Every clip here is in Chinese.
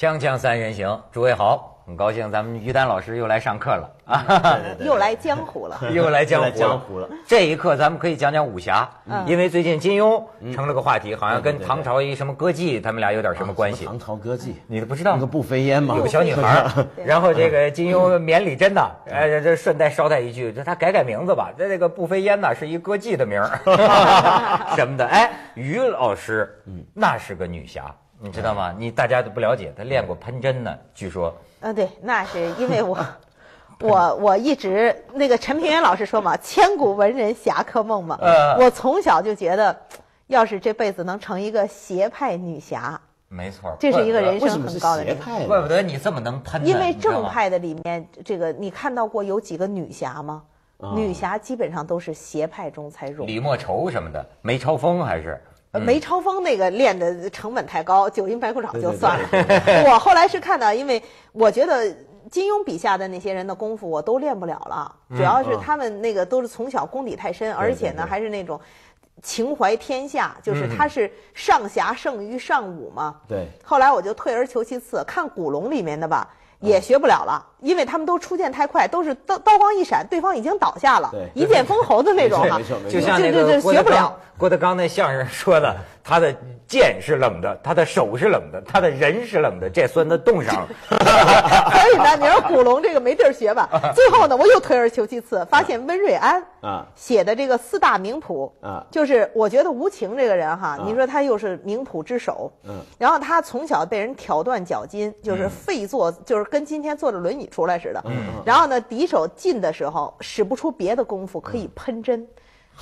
锵锵三人行，诸位好，很高兴咱们于丹老师又来上课了啊！又来江湖了，又来江湖江湖了。这一刻咱们可以讲讲武侠，因为最近金庸成了个话题，好像跟唐朝一什么歌妓，他们俩有点什么关系？唐朝歌妓，你都不知道？那个步飞烟嘛，有个小女孩 然后这个金庸免礼真的，哎，这顺带捎带一句，就他改改名字吧，这这个步飞烟呢是一歌妓的名儿，什么的。哎，于老师，嗯，那是个女侠。你知道吗？你大家都不了解，他练过喷针呢。据说，嗯，对，那是因为我，我我一直那个陈平原老师说嘛，“千古文人侠客梦嘛。”我从小就觉得，要是这辈子能成一个邪派女侠，没错，这是一个人生很高的。为什派？怪不得你这么能喷。因为正派的里面，这个你看到过有几个女侠吗？女侠基本上都是邪派中才容。李莫愁什么的，梅超风还是。梅超风那个练的成本太高，九阴白骨爪就算了。我后来是看到，因为我觉得金庸笔下的那些人的功夫我都练不了了，主要是他们那个都是从小功底太深，而且呢还是那种情怀天下，就是他是上侠胜于上武嘛。对。后来我就退而求其次，看《古龙》里面的吧。也学不了了，因为他们都出剑太快，都是刀刀光一闪，对方已经倒下了，一剑封喉的那种哈。就像那个郭德纲那相声说的，他的剑是冷的，他的手是冷的，他的人是冷的，这孙子冻上了。所以呢，你说古龙这个没地儿学吧？最后呢，我又退而求其次，发现温瑞安啊写的这个四大名捕啊，就是我觉得无情这个人哈，你说他又是名捕之首，嗯，然后他从小被人挑断脚筋，就是废作，就是。跟今天坐着轮椅出来似的，然后呢，敌手近的时候使不出别的功夫，可以喷针。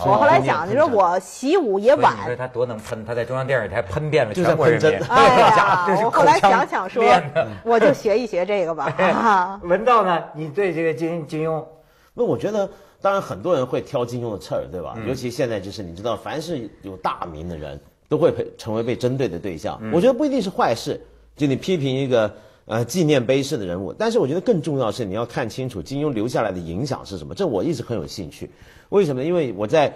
我后来想，你说我习武也晚。你说他多能喷，他在中央电视台喷遍了全国人。民。喷针，我后来想想说，我就学一学这个吧。文道呢？你对这个金金庸？那我觉得，当然很多人会挑金庸的刺儿，对吧？尤其现在就是，你知道，凡是有大名的人都会成为被针对的对象。我觉得不一定是坏事，就你批评一个。呃，纪念碑式的人物，但是我觉得更重要的是，你要看清楚金庸留下来的影响是什么。这我一直很有兴趣。为什么呢？因为我在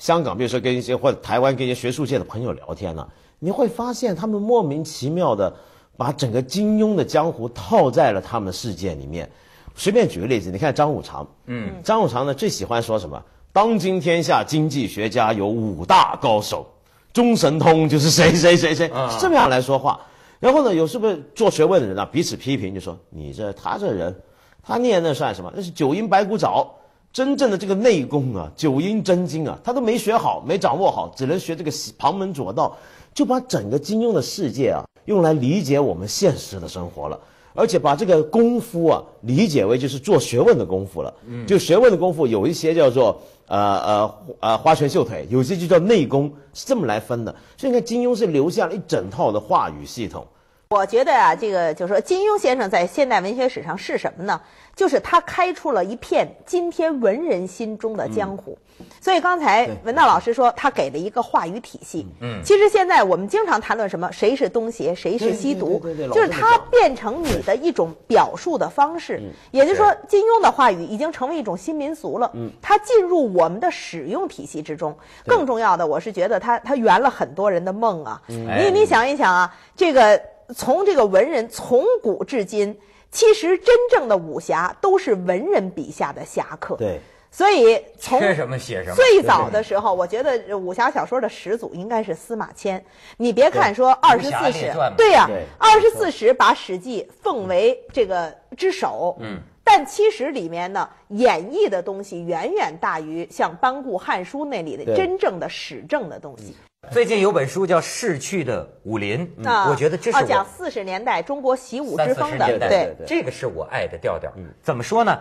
香港，比如说跟一些或者台湾跟一些学术界的朋友聊天呢，你会发现他们莫名其妙的把整个金庸的江湖套在了他们的世界里面。随便举个例子，你看张五常，嗯，张五常呢最喜欢说什么？当今天下经济学家有五大高手，中神通就是谁谁谁谁，是这么样来说话。然后呢，有是不是做学问的人啊，彼此批评就说你这他这人，他念那算什么？那是九阴白骨爪，真正的这个内功啊，九阴真经啊，他都没学好，没掌握好，只能学这个旁门左道，就把整个金庸的世界啊，用来理解我们现实的生活了。而且把这个功夫啊理解为就是做学问的功夫了，就学问的功夫有一些叫做呃呃呃花拳绣腿，有些就叫内功，是这么来分的。所以你看，金庸是留下了一整套的话语系统。我觉得啊，这个就是说，金庸先生在现代文学史上是什么呢？就是他开出了一片今天文人心中的江湖。所以刚才文道老师说，他给的一个话语体系。嗯。其实现在我们经常谈论什么，谁是东邪，谁是西毒，就是他变成你的一种表述的方式。嗯。也就是说，金庸的话语已经成为一种新民俗了。嗯。他进入我们的使用体系之中。更重要的，我是觉得他他圆了很多人的梦啊。嗯。你你想一想啊，这个。从这个文人从古至今，其实真正的武侠都是文人笔下的侠客。对，所以从什么写什么？最早的时候，我觉得武侠小说的始祖应该是司马迁。你别看说二十四史，对呀，二十四史把《史记》奉为这个之首。嗯，但其实里面呢，演绎的东西远远大于像班固《汉书》那里的真正的史证的东西。最近有本书叫《逝去的武林》，我觉得这是讲四十年代中国习武之风的。对，这个是我爱的调调。怎么说呢？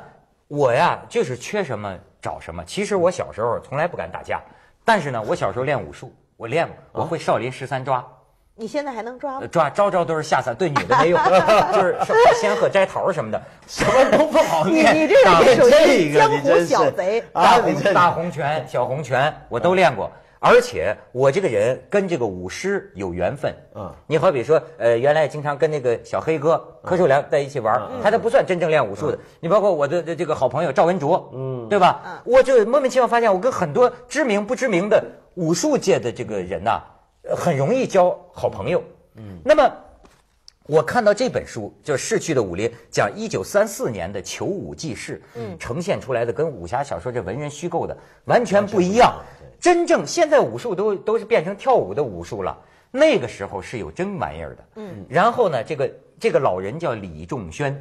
我呀，就是缺什么找什么。其实我小时候从来不敢打架，但是呢，我小时候练武术，我练过，我会少林十三抓。你现在还能抓吗？抓，招招都是下三，对女的没用，就是仙鹤摘桃什么的，什么都不好练。你你这个说这个，你真是大红大红拳、小红拳，我都练过。而且我这个人跟这个舞狮有缘分，嗯，你好比说，呃，原来经常跟那个小黑哥柯受良在一起玩，他都不算真正练武术的。你包括我的这个好朋友赵文卓，嗯，对吧？我就莫名其妙发现，我跟很多知名不知名的武术界的这个人呐，很容易交好朋友。嗯，那么我看到这本书，就是《逝去的武林》，讲一九三四年的求武济世，嗯，呈现出来的跟武侠小说这文人虚构的完全不一样。真正现在武术都都是变成跳舞的武术了。那个时候是有真玩意儿的。嗯。然后呢，这个这个老人叫李仲轩，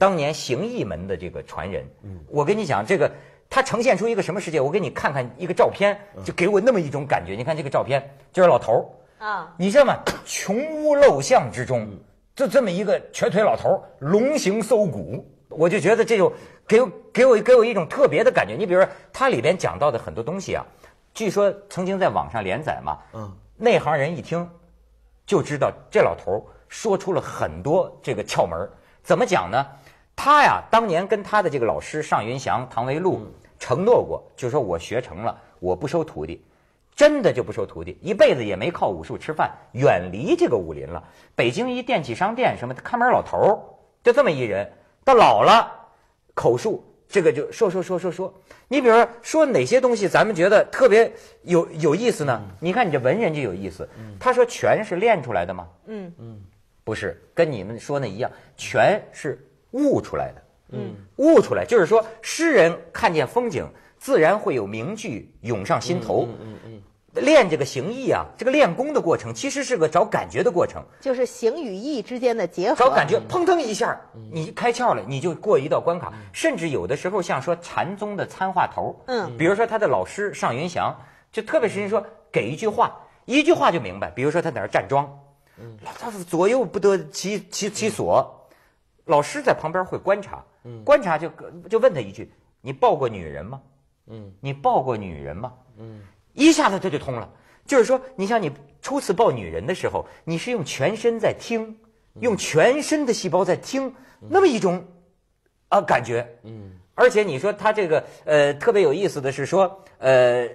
当年形意门的这个传人。嗯。我跟你讲，这个他呈现出一个什么世界？我给你看看一个照片，就给我那么一种感觉。你看这个照片，就是老头儿。啊。你知道吗？穷屋陋巷之中，就这么一个瘸腿老头儿，龙形搜骨，我就觉得这种给给我给我一种特别的感觉。你比如说，它里边讲到的很多东西啊。据说曾经在网上连载嘛，嗯，内行人一听就知道这老头说出了很多这个窍门怎么讲呢？他呀，当年跟他的这个老师尚云祥、唐维禄承诺过，就说我学成了，我不收徒弟，真的就不收徒弟，一辈子也没靠武术吃饭，远离这个武林了。北京一电器商店什么看门老头儿，就这么一人，到老了口述。这个就说说说说说，你比如说说哪些东西咱们觉得特别有有意思呢？你看你这文人就有意思，他说“全是练出来的”吗？嗯嗯，不是，跟你们说那一样，全是悟出来的。嗯，悟出来就是说，诗人看见风景，自然会有名句涌上心头。嗯嗯嗯。练这个形意啊，这个练功的过程其实是个找感觉的过程，就是形与意之间的结合。找感觉，砰腾一下，你开窍了，你就过一道关卡。甚至有的时候，像说禅宗的参话头，嗯，比如说他的老师尚云祥，就特别是人说给一句话，一句话就明白。比如说他在那儿站桩，嗯，他左右不得其其其所，老师在旁边会观察，观察就就问他一句：“你抱过女人吗？”嗯，“你抱过女人吗？”嗯。一下子他就通了，就是说，你像你初次抱女人的时候，你是用全身在听，用全身的细胞在听，那么一种啊感觉。嗯。而且你说他这个呃特别有意思的是说呃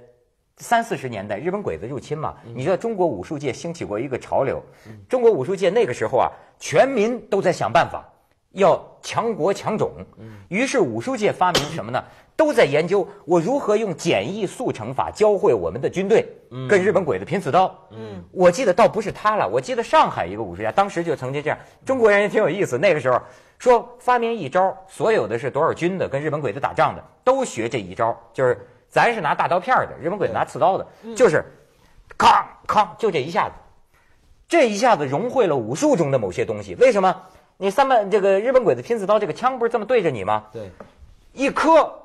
三四十年代日本鬼子入侵嘛，你知道中国武术界兴起过一个潮流，中国武术界那个时候啊全民都在想办法要强国强种，于是武术界发明什么呢？都在研究我如何用简易速成法教会我们的军队跟日本鬼子拼刺刀。嗯，我记得倒不是他了，我记得上海一个武术家，当时就曾经这样。中国人也挺有意思，那个时候说发明一招，所有的是多少军的跟日本鬼子打仗的都学这一招，就是咱是拿大刀片的，日本鬼子拿刺刀的，就是，咔咔，就这一下子，这一下子融汇了武术中的某些东西。为什么？你三百这个日本鬼子拼刺刀，这个枪不是这么对着你吗？对，一磕。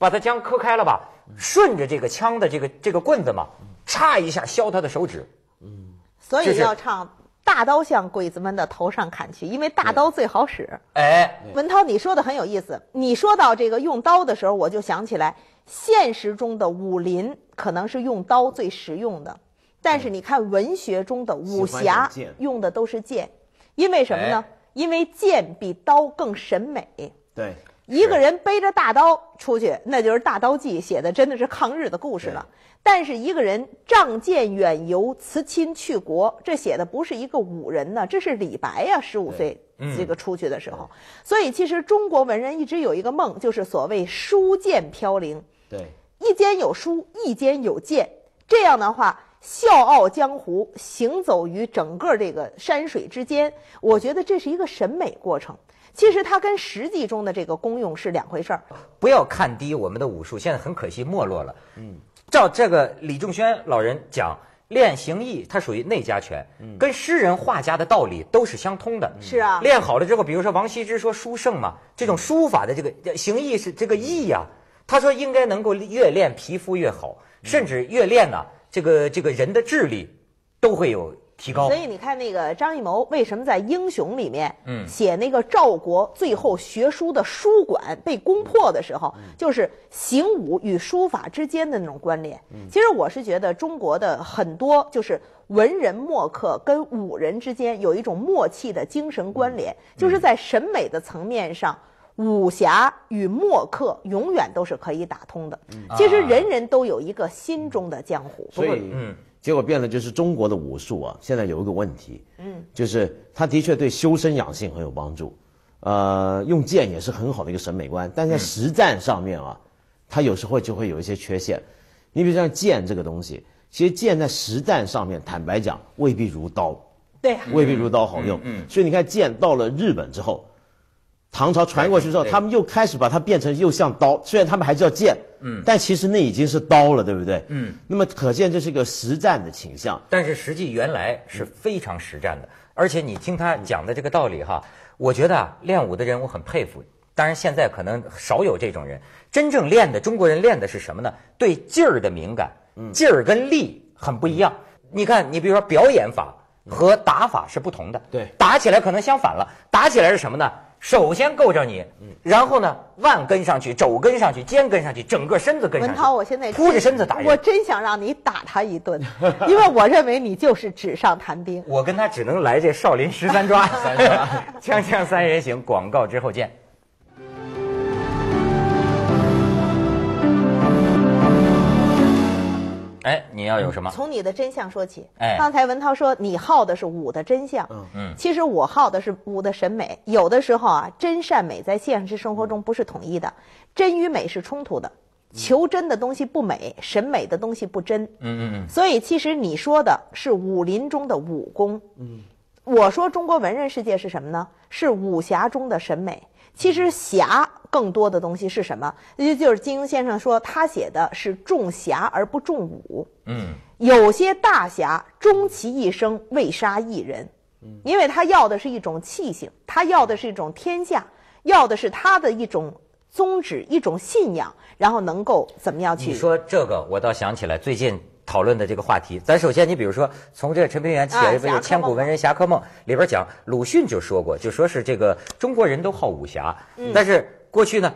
把他枪磕开了吧，顺着这个枪的这个这个棍子嘛，插一下削他的手指。嗯，所以要唱大刀向鬼子们的头上砍去，因为大刀最好使。哎，文涛，你说的很有意思。你说到这个用刀的时候，我就想起来，现实中的武林可能是用刀最实用的，但是你看文学中的武侠用的都是剑，因为什么呢？因为剑比刀更审美。对。一个人背着大刀出去，那就是《大刀记》写的，真的是抗日的故事了。但是一个人仗剑远游，辞亲去国，这写的不是一个武人呢，这是李白呀，十五岁这个出去的时候。所以，其实中国文人一直有一个梦，就是所谓“书剑飘零”。对，一间有书，一间有剑，这样的话，笑傲江湖，行走于整个这个山水之间。我觉得这是一个审美过程。其实它跟实际中的这个功用是两回事儿。不要看低我们的武术，现在很可惜没落了。嗯，照这个李仲轩老人讲，练形意它属于内家拳，跟诗人画家的道理都是相通的。是啊，练好了之后，比如说王羲之说书圣嘛，这种书法的这个形意是这个意呀。他说应该能够越练皮肤越好，甚至越练呢，这个这个人的智力都会有。所以你看，那个张艺谋为什么在《英雄》里面写那个赵国最后学书的书馆被攻破的时候，就是行武与书法之间的那种关联。其实我是觉得，中国的很多就是文人墨客跟武人之间有一种默契的精神关联，就是在审美的层面上，武侠与墨客永远都是可以打通的。其实人人都有一个心中的江湖。所以，嗯。结果变了，就是中国的武术啊，现在有一个问题，嗯，就是它的确对修身养性很有帮助，呃，用剑也是很好的一个审美观，但在实战上面啊，它有时候就会有一些缺陷。你比如像剑这个东西，其实剑在实战上面，坦白讲，未必如刀，对，未必如刀好用。嗯，所以你看剑到了日本之后，唐朝传过去之后，他们又开始把它变成又像刀，虽然他们还叫剑。嗯，但其实那已经是刀了，对不对？嗯，那么可见这是一个实战的倾向。但是实际原来是非常实战的，而且你听他讲的这个道理哈，我觉得啊，练武的人我很佩服。当然现在可能少有这种人，真正练的中国人练的是什么呢？对劲儿的敏感，劲儿跟力很不一样。你看，你比如说表演法和打法是不同的，对，打起来可能相反了。打起来是什么呢？首先够着你，然后呢，腕跟上去，肘跟上去，肩跟上去，整个身子跟上。文涛，我现在扑着身子打人，我真想让你打他一顿，因为我认为你就是纸上谈兵。我跟他只能来这少林十三抓，枪枪 三人行，广告之后见。哎，你要有什么？从你的真相说起。哎，刚才文涛说你好的是武的真相。嗯嗯，其实我好的是武的审美。有的时候啊，真善美在现实生活中不是统一的，真与美是冲突的。求真的东西不美，审美的东西不真。嗯嗯嗯。所以其实你说的是武林中的武功。嗯，我说中国文人世界是什么呢？是武侠中的审美。其实侠更多的东西是什么？那就就是金庸先生说他写的是重侠而不重武。嗯，有些大侠终其一生未杀一人，因为他要的是一种气性，他要的是一种天下，要的是他的一种宗旨、一种信仰，然后能够怎么样去？你说这个，我倒想起来最近。讨论的这个话题，咱首先，你比如说，从这陈平原写的一千古文人侠客梦》里边讲，鲁迅就说过，就说是这个中国人都好武侠，但是过去呢，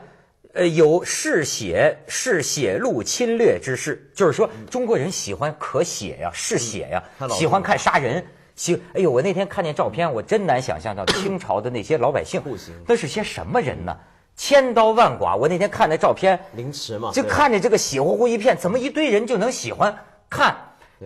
呃，有嗜血、嗜血路侵略之势，就是说中国人喜欢可血呀、嗜血呀，喜欢看杀人，喜。哎呦，我那天看见照片，我真难想象到清朝的那些老百姓，那是些什么人呢？千刀万剐，我那天看那照片，凌迟嘛，就看着这个血乎乎一片，怎么一堆人就能喜欢？看，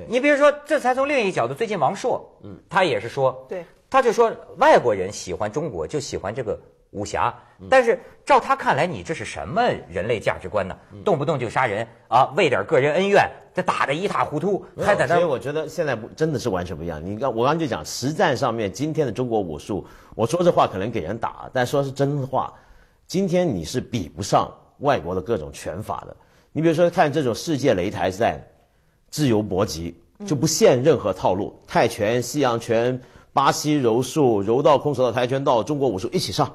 你比如说，这才从另一角度。最近王朔，嗯，他也是说，对，他就说外国人喜欢中国，就喜欢这个武侠。但是照他看来，你这是什么人类价值观呢？动不动就杀人啊，为点个人恩怨，这打得一塌糊涂，还在那。因为我觉得现在真的是完全不一样。你刚我刚刚就讲实战上面，今天的中国武术，我说这话可能给人打，但说是真话。今天你是比不上外国的各种拳法的。你比如说看这种世界擂台赛。自由搏击就不限任何套路，泰拳、西洋拳、巴西柔术、柔道、空手道、跆拳道、中国武术一起上。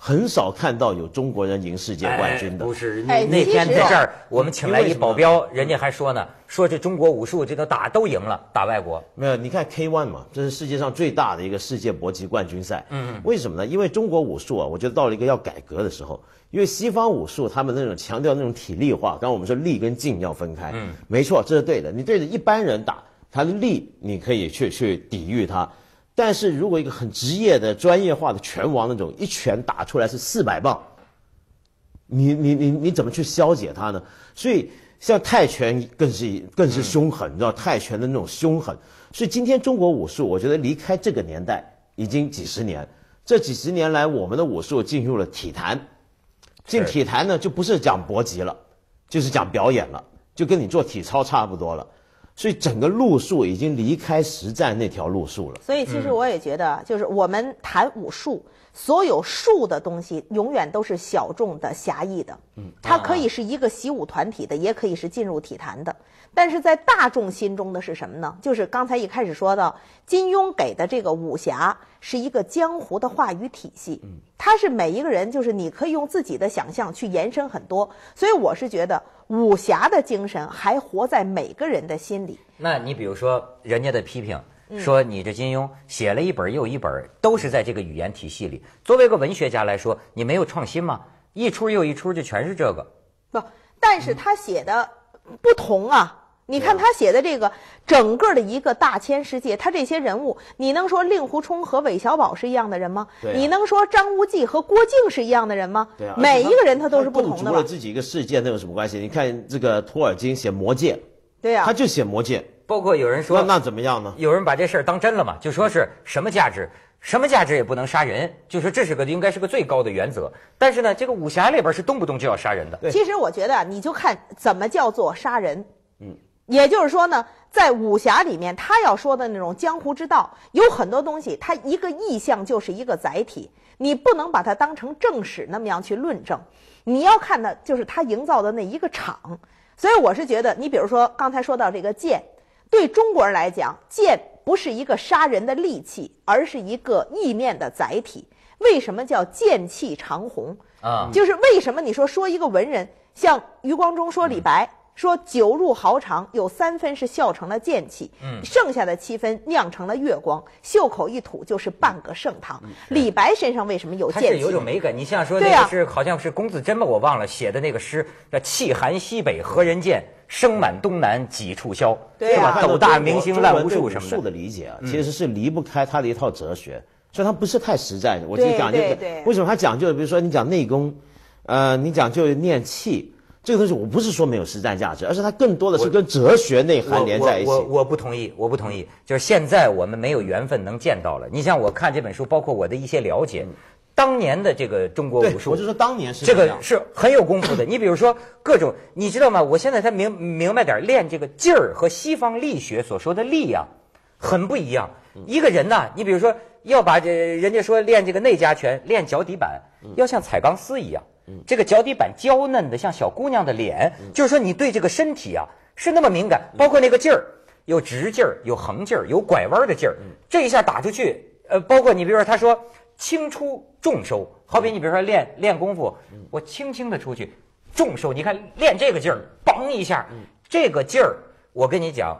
很少看到有中国人赢世界冠军的。不是，那天在这儿我们请来一保镖，人家还说呢，说这中国武术这都打都赢了打外国。没有，你看 K ONE 嘛，这是世界上最大的一个世界搏击冠军赛。嗯嗯。为什么呢？因为中国武术啊，我觉得到了一个要改革的时候。因为西方武术他们那种强调那种体力化，刚刚我们说力跟劲要分开。嗯。没错，这是对的。你对着一般人打，他的力你可以去去抵御他。但是如果一个很职业的、专业化的拳王那种一拳打出来是四百磅，你你你你怎么去消解他呢？所以像泰拳更是更是凶狠，你知道泰拳的那种凶狠。所以今天中国武术，我觉得离开这个年代已经几十年。这几十年来，我们的武术进入了体坛，进体坛呢就不是讲搏击了，就是讲表演了，就跟你做体操差不多了。所以整个路数已经离开实战那条路数了。所以其实我也觉得，就是我们谈武术，所有术的东西永远都是小众的、狭义的。嗯，它可以是一个习武团体的，也可以是进入体坛的。但是在大众心中的是什么呢？就是刚才一开始说到，金庸给的这个武侠是一个江湖的话语体系。嗯，它是每一个人，就是你可以用自己的想象去延伸很多。所以我是觉得。武侠的精神还活在每个人的心里。那你比如说人家的批评，说你这金庸写了一本又一本，都是在这个语言体系里。作为一个文学家来说，你没有创新吗？一出又一出，就全是这个。不，但是他写的不同啊。你看他写的这个整个的一个大千世界，他这些人物，你能说令狐冲和韦小宝是一样的人吗？对。你能说张无忌和郭靖是一样的人吗？对。每一个人他都是不同的。构了自己一个世界，那有什么关系？你看这个托尔金写魔戒，对呀，他就写魔戒。包括有人说，那那怎么样呢？有人把这事儿当真了嘛？就说是什么价值，什么价值也不能杀人，就说这是个应该是个最高的原则。但是呢，这个武侠里边是动不动就要杀人的。对。其实我觉得，你就看怎么叫做杀人。也就是说呢，在武侠里面，他要说的那种江湖之道，有很多东西，它一个意象就是一个载体，你不能把它当成正史那么样去论证。你要看的就是他营造的那一个场。所以我是觉得，你比如说刚才说到这个剑，对中国人来讲，剑不是一个杀人的利器，而是一个意念的载体。为什么叫剑气长虹？啊，就是为什么你说说一个文人，像余光中说李白。说酒入豪肠，有三分是笑成了剑气，嗯，剩下的七分酿成了月光。袖口一吐，就是半个盛唐。李白身上为什么有剑气？他是有种美感。你像说那个是好像是龚自珍吧，我忘了写的那个诗叫“气寒西北何人见，声满东南几处销。是吧？斗大明星烂无数的理解啊，其实是离不开他的一套哲学。所以，他不是太实在的。我就讲这个，为什么他讲究？比如说，你讲内功，呃，你讲究念气。这个东西我不是说没有实战价值，而是它更多的是跟哲学内涵连在一起。我我我我不同意，我不同意。就是现在我们没有缘分能见到了。你像我看这本书，包括我的一些了解，当年的这个中国武术，我就说当年是这个是很有功夫的。你比如说各种，你知道吗？我现在才明明白点练这个劲儿和西方力学所说的力啊，很不一样。一个人呐，你比如说要把这人家说练这个内家拳，练脚底板要像踩钢丝一样。这个脚底板娇嫩的像小姑娘的脸，就是说你对这个身体啊是那么敏感，包括那个劲儿，有直劲儿，有横劲儿，有拐弯的劲儿。这一下打出去，呃，包括你比如说他说轻出重收，好比你比如说练练功夫，我轻轻的出去，重收，你看练这个劲儿，嘣一下，这个劲儿，我跟你讲，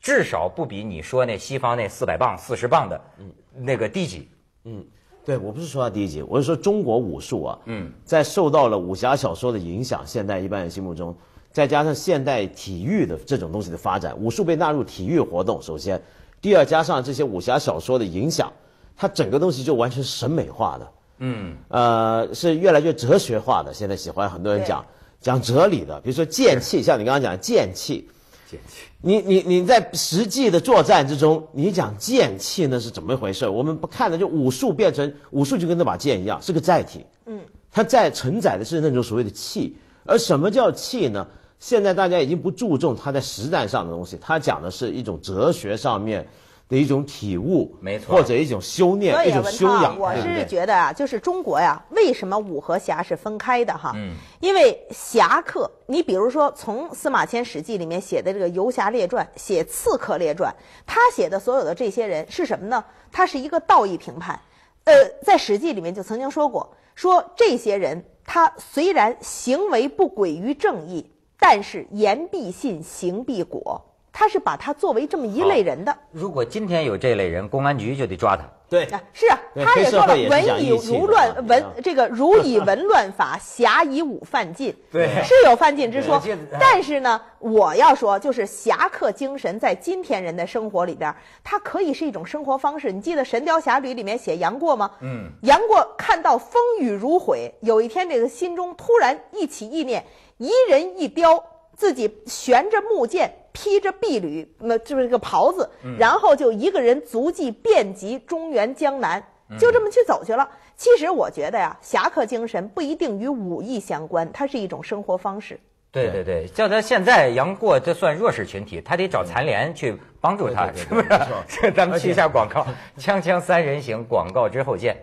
至少不比你说那西方那四百磅、四十磅的，嗯，那个低级，嗯。对，我不是说他低级，我是说中国武术啊。嗯，在受到了武侠小说的影响，现代一般人心目中，再加上现代体育的这种东西的发展，武术被纳入体育活动，首先，第二加上这些武侠小说的影响，它整个东西就完全审美化的。嗯，呃，是越来越哲学化的。现在喜欢很多人讲讲哲理的，比如说剑气，像你刚刚讲剑气。剑气，你你你在实际的作战之中，你讲剑气那是怎么一回事？我们不看的，就武术变成武术，就跟那把剑一样，是个载体。嗯，它在承载的是那种所谓的气。而什么叫气呢？现在大家已经不注重它在实战上的东西，它讲的是一种哲学上面。的一种体悟，没错，或者一种修炼，一种修养。我是觉得啊，就是中国呀，为什么武和侠是分开的哈？因为侠客，你比如说从司马迁《史记》里面写的这个游侠列传，写刺客列传，他写的所有的这些人是什么呢？他是一个道义评判。呃，在《史记》里面就曾经说过，说这些人他虽然行为不轨于正义，但是言必信，行必果。他是把他作为这么一类人的。如果今天有这类人，公安局就得抓他。对，是啊，他也说了“文以如乱文，这个如以文乱法，侠以武犯禁 ”。对，是有犯禁之说。但是呢，我要说，就是侠客精神在今天人的生活里边，它可以是一种生活方式。你记得《神雕侠侣》里面写杨过吗？嗯，杨过看到风雨如晦，有一天这个心中突然一起意念，一人一雕。自己悬着木剑，披着臂缕，那就是个袍子，然后就一个人足迹遍及中原江南，就这么去走去了。其实我觉得呀，侠客精神不一定与武艺相关，它是一种生活方式。对对对，叫他现在杨过，这算弱势群体，他得找残联去帮助他，是不是？咱们去一下广告，锵锵三人行，广告之后见。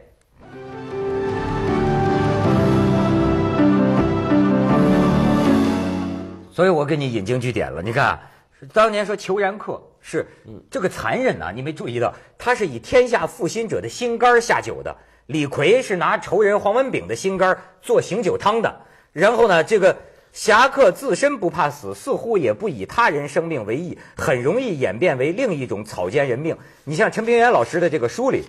所以我给你引经据典了，你看，当年说裘然客是这个残忍呐，你没注意到，他是以天下负心者的心肝下酒的；李逵是拿仇人黄文炳的心肝做醒酒汤的。然后呢，这个侠客自身不怕死，似乎也不以他人生命为意，很容易演变为另一种草菅人命。你像陈平原老师的这个书里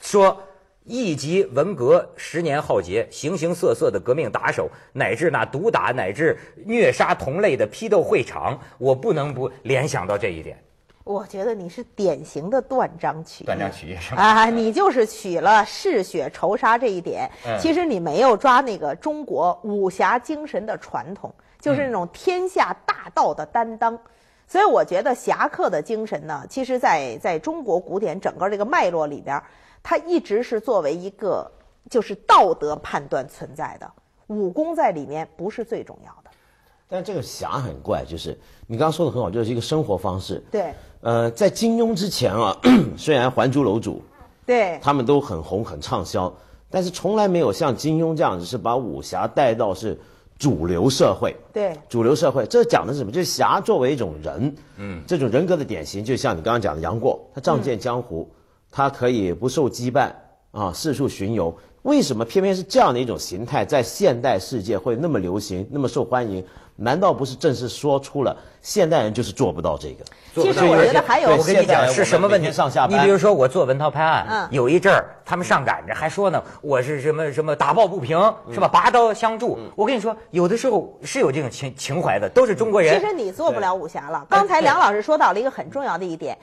说。一级文革十年浩劫，形形色色的革命打手，乃至那毒打乃至虐杀同类的批斗会场，我不能不联想到这一点。我觉得你是典型的断章取，义，断章取义是啊，你就是取了嗜血仇杀这一点，其实你没有抓那个中国武侠精神的传统，就是那种天下大道的担当。所以我觉得侠客的精神呢，其实在在中国古典整个这个脉络里边。他一直是作为一个就是道德判断存在的，武功在里面不是最重要的。但这个侠很怪，就是你刚刚说的很好，就是一个生活方式。对，呃，在金庸之前啊，虽然《还珠楼主》对，他们都很红很畅销，但是从来没有像金庸这样子是把武侠带到是主流社会。对，主流社会，这讲的是什么？就是侠作为一种人，嗯，这种人格的典型，就像你刚刚讲的杨过，他仗剑江湖。他可以不受羁绊啊，四处巡游。为什么偏偏是这样的一种形态，在现代世界会那么流行、那么受欢迎？难道不是正是说出了？现代人就是做不到这个。其实我觉得还有，我跟你讲是什么问题？上下你比如说我做文涛拍案，有一阵儿他们上赶着还说呢，我是什么什么打抱不平是吧？拔刀相助。我跟你说，有的时候是有这种情情怀的，都是中国人。其实你做不了武侠了。刚才梁老师说到了一个很重要的一点，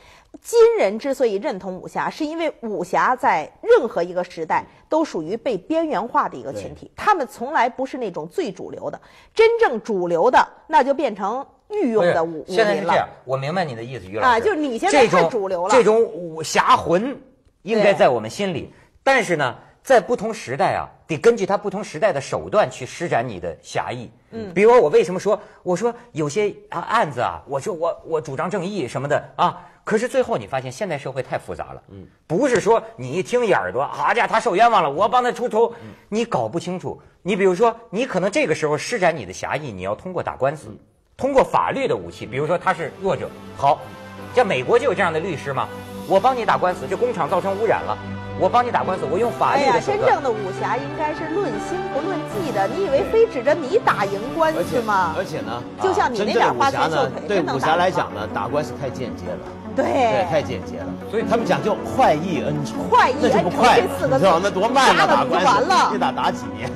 今人之所以认同武侠，是因为武侠在任何一个时代都属于被边缘化的一个群体，他们从来不是那种最主流的。真正主流的，那就变成。御用的武，现在是这样，我明白你的意思，于老师啊，就你现在太主流了。这种武侠魂应该在我们心里，但是呢，在不同时代啊，得根据他不同时代的手段去施展你的侠义。嗯，比如我为什么说，我说有些案子啊，我说我我主张正义什么的啊，可是最后你发现现代社会太复杂了。嗯，不是说你一听一耳朵，好家伙，他受冤枉了，我帮他出头，你搞不清楚。你比如说，你可能这个时候施展你的侠义，你要通过打官司。通过法律的武器，比如说他是弱者，好，像美国就有这样的律师吗？我帮你打官司，这工厂造成污染了，我帮你打官司，我用法律的、哎呀，真正的武侠应该是论心不论技的，你以为非指着你打赢官司吗？而且呢，就像你那点花拳绣腿，对武侠来讲呢，打官司太间接了，对，太间接了，所以他们讲究快意恩仇，那就不快了，你知道那多慢啊，打官司，一打打几年。